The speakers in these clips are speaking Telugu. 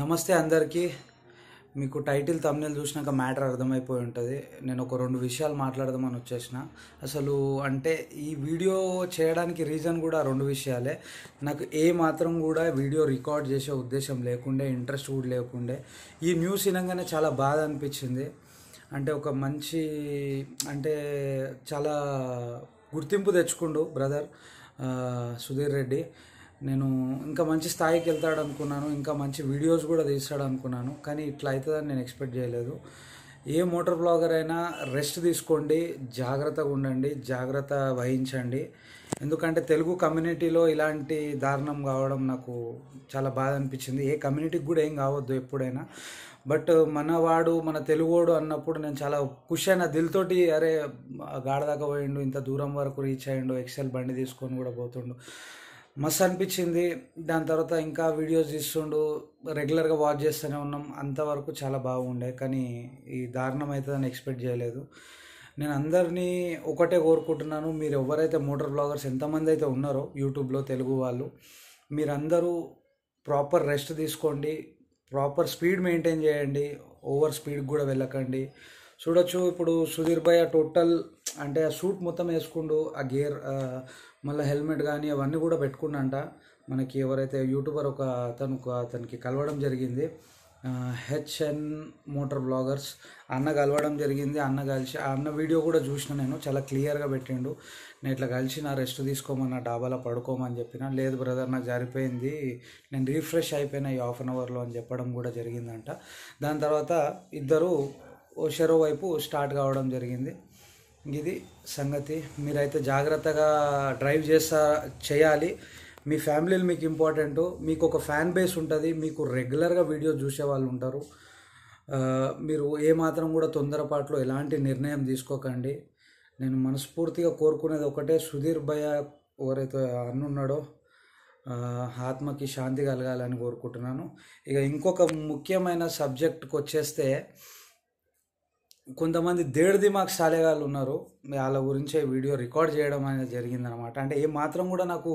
నమస్తే అందరికీ మీకు టైటిల్ తమ్నేలు చూసినాక మ్యాటర్ అర్థమైపోయి ఉంటుంది నేను ఒక రెండు విషయాలు మాట్లాడదామని వచ్చేసిన అసలు అంటే ఈ వీడియో చేయడానికి రీజన్ కూడా రెండు విషయాలే నాకు ఏ మాత్రం కూడా వీడియో రికార్డ్ చేసే ఉద్దేశం లేకుండే ఇంట్రెస్ట్ కూడా లేకుండే ఈ న్యూస్ వినగానే చాలా బాధ అనిపించింది అంటే ఒక మంచి అంటే చాలా గుర్తింపు తెచ్చుకుండు బ్రదర్ సుధీర్ రెడ్డి నేను ఇంకా మంచి స్థాయికి వెళ్తాడు అనుకున్నాను ఇంకా మంచి వీడియోస్ కూడా తీస్తాడు అనుకున్నాను కానీ ఇట్లా అవుతుందని నేను ఎక్స్పెక్ట్ చేయలేదు ఏ మోటార్ బ్లాగర్ అయినా రెస్ట్ తీసుకోండి జాగ్రత్తగా ఉండండి జాగ్రత్త వహించండి ఎందుకంటే తెలుగు కమ్యూనిటీలో ఇలాంటి దారుణం కావడం నాకు చాలా బాధ అనిపించింది ఏ కమ్యూనిటీకి కూడా ఏం కావద్దు ఎప్పుడైనా బట్ మనవాడు మన తెలుగోడు అన్నప్పుడు నేను చాలా ఖుషి అయిన దిల్తోటి అరే గాడదాకా పోయిండు ఇంత దూరం వరకు రీచ్ అయ్యిండు ఎక్సెల్ బండి తీసుకొని కూడా పోతుండు మస్తు అనిపించింది దాని తర్వాత ఇంకా వీడియోస్ తీస్తుండు రెగ్యులర్గా వాచ్ చేస్తూనే ఉన్నాం అంతవరకు చాలా బాగుండే కానీ ఈ దారుణం అవుతుందని ఎక్స్పెక్ట్ చేయలేదు నేను అందరినీ ఒకటే కోరుకుంటున్నాను మీరు ఎవరైతే మోటార్ బ్లాగర్స్ ఎంతమంది అయితే ఉన్నారో యూట్యూబ్లో తెలుగు వాళ్ళు మీరందరూ ప్రాపర్ రెస్ట్ తీసుకోండి ప్రాపర్ స్పీడ్ మెయింటైన్ చేయండి ఓవర్ స్పీడ్కి కూడా వెళ్ళకండి చూడొచ్చు ఇప్పుడు సుధీర్ భయ్ ఆ టోటల్ అంటే ఆ సూట్ మొత్తం వేసుకుండు ఆ గేర్ మళ్ళీ హెల్మెట్ కానీ అవన్నీ కూడా పెట్టుకున్నంట మనకి ఎవరైతే యూట్యూబర్ ఒక అతను అతనికి కలవడం జరిగింది హెచ్ఎన్ మోటార్ బ్లాగర్స్ అన్న కలవడం జరిగింది అన్న కలిసి అన్న వీడియో కూడా చూసిన నేను చాలా క్లియర్గా పెట్టిండు నేను ఇట్లా కలిసి నా రెస్ట్ తీసుకోమన్న డాబాలో పడుకోమని చెప్పిన లేదు బ్రదర్ నాకు జరిపోయింది నేను రీఫ్రెష్ అయిపోయినా ఈ హాఫ్ అన్ అవర్లో అని చెప్పడం కూడా జరిగిందంట దాని తర్వాత ఇద్దరు ఓషరో వైపు స్టార్ట్ కావడం జరిగింది ఇది సంగతి మీరైతే జాగ్రత్తగా డ్రైవ్ చేస్తా చేయాలి మీ ఫ్యామిలీలు మీకు ఇంపార్టెంటు మీకు ఒక ఫ్యాన్ బేస్ ఉంటుంది మీకు రెగ్యులర్గా వీడియో చూసే వాళ్ళు ఉంటారు మీరు ఏమాత్రం కూడా తొందరపాట్లో ఎలాంటి నిర్ణయం తీసుకోకండి నేను మనస్ఫూర్తిగా కోరుకునేది ఒకటే సుధీర్ భయ ఎవరైతే అన్నున్నాడో ఆత్మకి శాంతి కలగాలని కోరుకుంటున్నాను ఇక ఇంకొక ముఖ్యమైన సబ్జెక్ట్కి వచ్చేస్తే కొంతమంది దేడిది దిమాక్ శాలెగాళ్ళు ఉన్నారు వాళ్ళ గురించే వీడియో రికార్డ్ చేయడం అనేది జరిగిందనమాట అంటే ఏ మాత్రం కూడా నాకు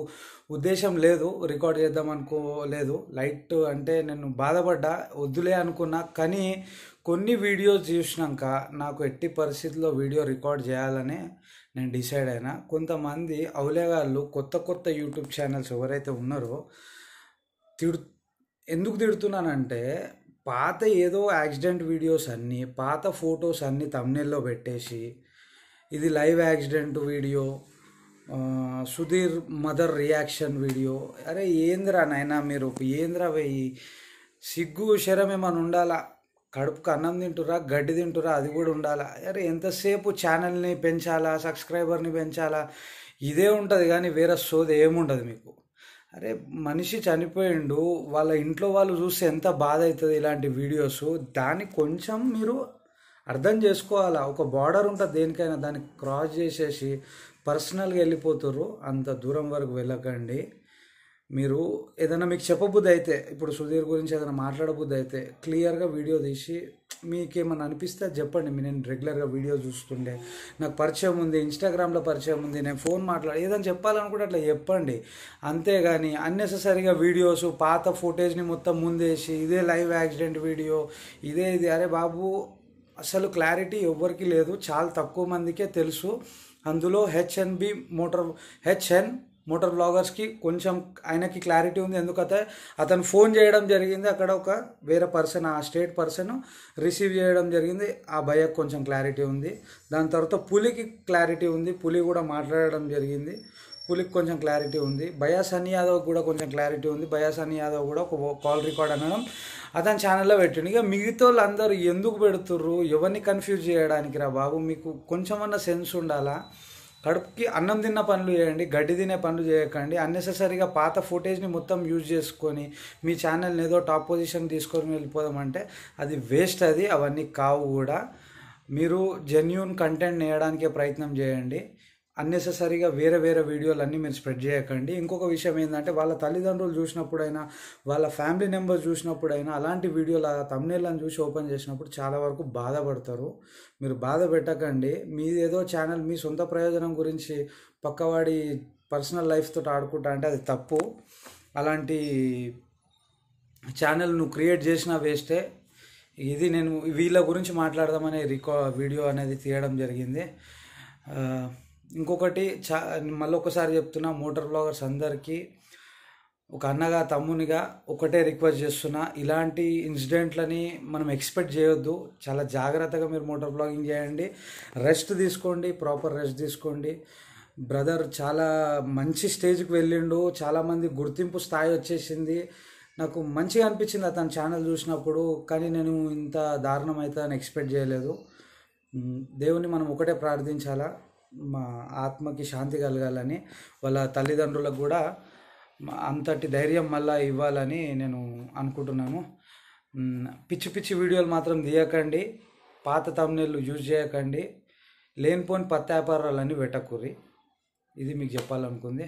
ఉద్దేశం లేదు రికార్డ్ చేద్దాం అనుకోలేదు లైట్ అంటే నేను బాధపడ్డా వద్దులే అనుకున్నా కానీ కొన్ని వీడియోస్ చూసినాక నాకు ఎట్టి పరిస్థితుల్లో వీడియో రికార్డ్ చేయాలని నేను డిసైడ్ అయినా కొంతమంది అవులేగాళ్ళు కొత్త కొత్త యూట్యూబ్ ఛానల్స్ ఎవరైతే ఉన్నారో తిడు ఎందుకు తిడుతున్నానంటే పాత ఏదో యాక్సిడెంట్ వీడియోస్ అన్నీ పాత ఫొటోస్ అన్నీ తమ్నెల్లో పెట్టేసి ఇది live accident video Sudheer mother reaction video అరే ఏంద్రా నైనా మీరు ఏంద్రా పోయి సిగ్గు శరం ఏమైనా ఉండాలా కడుపుకు అన్నం తింటురా గడ్డి తింటురా అది కూడా ఉండాలా అరే ఎంతసేపు ఛానల్ని పెంచాలా సబ్స్క్రైబర్ని పెంచాలా ఇదే ఉంటుంది కానీ వేరే సోది ఏముండదు మీకు అరే మనిషి చనిపోయిండు వాళ్ళ ఇంట్లో వాళ్ళు చూస్తే ఎంత బాధ అవుతుంది ఇలాంటి వీడియోస్ దాన్ని కొంచెం మీరు అర్థం చేసుకోవాలా ఒక బార్డర్ ఉంటుంది దేనికైనా దాన్ని క్రాస్ చేసేసి పర్సనల్గా వెళ్ళిపోతుర్రు అంత దూరం వరకు వెళ్ళకండి మీరు ఏదైనా మీకు చెప్పబుద్ధి అయితే ఇప్పుడు సుధీర్ గురించి ఏదైనా మాట్లాడబుద్ధి అయితే క్లియర్గా వీడియో తీసి మీకేమన్నా అనిపిస్తే అది చెప్పండి నేను రెగ్యులర్గా వీడియో చూస్తుండే నాకు పరిచయం ఉంది ఇన్స్టాగ్రామ్లో పరిచయం ఉంది నేను ఫోన్ మాట్లాడ ఏదైనా చెప్పాలనుకుంటే అట్లా చెప్పండి అంతేగాని అన్నెసెసరీగా వీడియోస్ పాత ఫుటేజ్ని మొత్తం ముందేసి ఇదే లైవ్ యాక్సిడెంట్ వీడియో ఇదే ఇది అరే బాబు అసలు క్లారిటీ ఎవ్వరికీ లేదు చాలా తక్కువ మందికే తెలుసు అందులో హెచ్ఎన్బి మోటార్ హెచ్ఎన్ మోటార్ బ్లాగర్స్కి కొంచెం ఆయనకి క్లారిటీ ఉంది ఎందుకంటే అతను ఫోన్ చేయడం జరిగింది అక్కడ ఒక వేరే పర్సన్ ఆ స్టేట్ పర్సన్ రిసీవ్ చేయడం జరిగింది ఆ భయకు కొంచెం క్లారిటీ ఉంది దాని తర్వాత పులికి క్లారిటీ ఉంది పులి కూడా మాట్లాడడం జరిగింది పులికి కొంచెం క్లారిటీ ఉంది భయా సన్నీ యాదవ్ కూడా కొంచెం క్లారిటీ ఉంది భయా సన్నీ యాదవ్ కూడా ఒక కాల్ రికార్డ్ అనడం అతని ఛానల్లో పెట్టిండు ఇక మిగతా అందరూ ఎందుకు పెడుతుర్రు ఎవరిని కన్ఫ్యూజ్ చేయడానికి రా బాబు మీకు కొంచెమన్నా సెన్స్ ఉండాలా కడుపుకి అన్నం తిన్న పనులు చేయండి గడ్డి తినే పనులు చేయకండి అన్నెసెసరీగా పాత ఫుటేజ్ని మొత్తం యూజ్ చేసుకొని మీ ఛానల్ని ఏదో టాప్ పొజిషన్ తీసుకొని వెళ్ళిపోదామంటే అది వేస్ట్ అది అవన్నీ కావు కూడా మీరు జెన్యున్ కంటెంట్ నేయడానికే ప్రయత్నం చేయండి అన్నెసెసరీగా వేరే వేరే వీడియోలన్నీ మీరు స్ప్రెడ్ చేయకండి ఇంకొక విషయం ఏంటంటే వాళ్ళ తల్లిదండ్రులు చూసినప్పుడైనా వాళ్ళ ఫ్యామిలీ మెంబర్స్ చూసినప్పుడైనా అలాంటి వీడియోలు ఆ చూసి ఓపెన్ చేసినప్పుడు చాలా వరకు బాధపడతారు మీరు బాధ పెట్టకండి మీదేదో ఏదో ఛానల్ మీ సొంత ప్రయోజనం గురించి పక్కవాడి పర్సనల్ లైఫ్తో ఆడుకుంటా అంటే అది తప్పు అలాంటి ఛానల్ నువ్వు క్రియేట్ చేసినా వేస్టే ఇది నేను వీళ్ళ గురించి మాట్లాడదామనే రికార్ వీడియో అనేది తీయడం జరిగింది ఇంకొకటి చా మళ్ళీ ఒకసారి చెప్తున్నా మోటార్ బ్లాగర్స్ అందరికీ ఒక అన్నగా తమ్మునిగా ఒకటే రిక్వెస్ట్ చేస్తున్నా ఇలాంటి ఇన్సిడెంట్లని మనం ఎక్స్పెక్ట్ చేయొద్దు చాలా జాగ్రత్తగా మీరు మోటార్ బ్లాగింగ్ చేయండి రెస్ట్ తీసుకోండి ప్రాపర్ రెస్ట్ తీసుకోండి బ్రదర్ చాలా మంచి స్టేజ్కి వెళ్ళిండు చాలామంది గుర్తింపు స్థాయి వచ్చేసింది నాకు మంచిగా అనిపించింది అతని ఛానల్ చూసినప్పుడు కానీ నేను ఇంత దారుణం అయితే ఎక్స్పెక్ట్ చేయలేదు దేవుని మనం ఒకటే ప్రార్థించాలా మా ఆత్మకి శాంతి కలగాలని వాళ్ళ తల్లిదండ్రులకు కూడా అంతటి ధైర్యం మళ్ళీ ఇవ్వాలని నేను అనుకుంటున్నాను పిచ్చి పిచ్చి వీడియోలు మాత్రం తీయకండి పాత తమ్నెళ్ళు యూజ్ చేయకండి లేనిపోని వ్యాపారాలన్నీ పెట్టకూరి ఇది మీకు చెప్పాలనుకుంది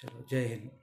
చలో జై హింద్